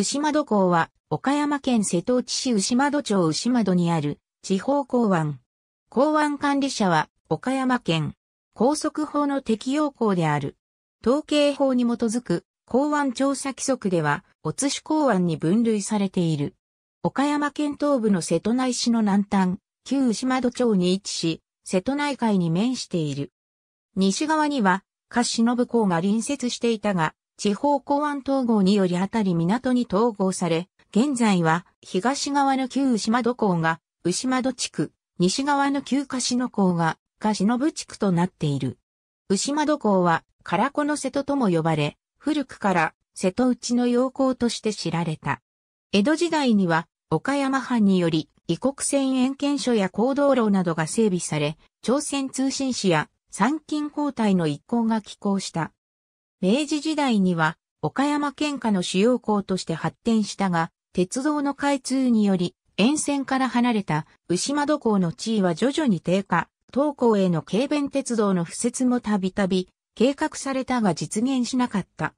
牛窓港は、岡山県瀬戸内市牛窓町牛窓にある、地方港湾。港湾管理者は、岡山県、高速法の適用港である。統計法に基づく、港湾調査規則では、お津市港湾に分類されている。岡山県東部の瀬戸内市の南端、旧牛窓町に位置し、瀬戸内海に面している。西側には、子信港が隣接していたが、地方公安統合によりあたり港に統合され、現在は東側の旧牛窓港が牛窓地区、西側の旧鹿野港が鹿野部地区となっている。牛窓港は唐子の瀬戸とも呼ばれ、古くから瀬戸内の要港として知られた。江戸時代には岡山藩により異国船沿検所や行動路などが整備され、朝鮮通信使や参勤交代の一行が寄港した。明治時代には岡山県下の主要港として発展したが、鉄道の開通により沿線から離れた牛窓港の地位は徐々に低下、東港への軽便鉄道の敷設もたびたび計画されたが実現しなかった。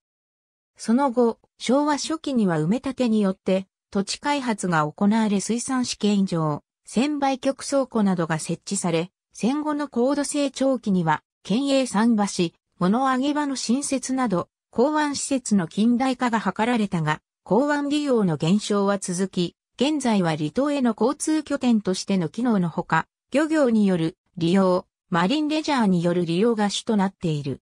その後、昭和初期には埋め立てによって土地開発が行われ水産試験場、専売局倉庫などが設置され、戦後の高度成長期には県営桟橋、物上げ場の新設など、港湾施設の近代化が図られたが、港湾利用の減少は続き、現在は離島への交通拠点としての機能のほか、漁業による利用、マリンレジャーによる利用が主となっている。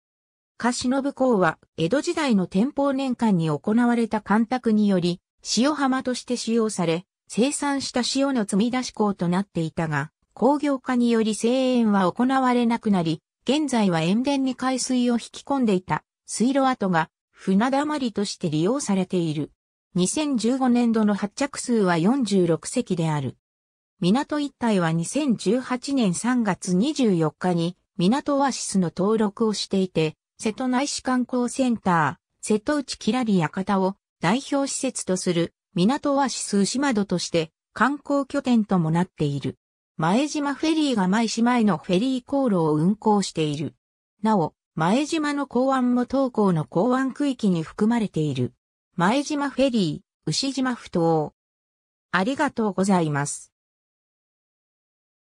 しのぶ港は、江戸時代の天保年間に行われた干拓により、塩浜として使用され、生産した塩の積み出し港となっていたが、工業化により声援は行われなくなり、現在は塩田に海水を引き込んでいた水路跡が船だまりとして利用されている。2015年度の発着数は46隻である。港一帯は2018年3月24日に港オアシスの登録をしていて、瀬戸内市観光センター、瀬戸内キラリ館を代表施設とする港オアシス牛窓として観光拠点ともなっている。前島フェリーが舞市前のフェリー航路を運航している。なお、前島の港湾も東港の港湾区域に含まれている。前島フェリー、牛島不島。ありがとうございます。